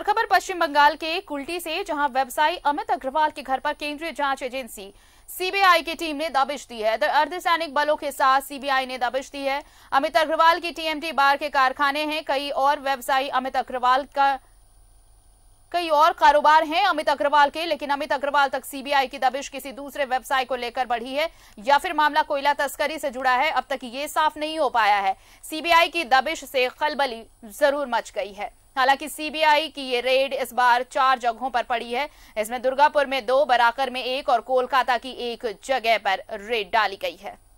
और खबर पश्चिम बंगाल के कुल्टी से जहां व्यवसायी अमित अग्रवाल के घर पर केंद्रीय जांच एजेंसी सीबीआई की टीम ने दबिश दी है अर्धसैनिक बलों के साथ सीबीआई ने दबिश दी है अमित अग्रवाल की टीएमटी बार के कारखाने हैं कई और व्यवसायी अमित अग्रवाल का कई और कारोबार हैं अमित अग्रवाल के लेकिन अमित अग्रवाल तक सीबीआई की दबिश किसी दूसरे व्यवसाय को लेकर बढ़ी है या फिर मामला कोयला तस्करी से जुड़ा है अब तक ये साफ नहीं हो पाया है सीबीआई की दबिश से खलबली जरूर मच गई है हालांकि सीबीआई की ये रेड इस बार चार जगहों पर पड़ी है इसमें दुर्गापुर में दो बराकर में एक और कोलकाता की एक जगह पर रेड डाली गई है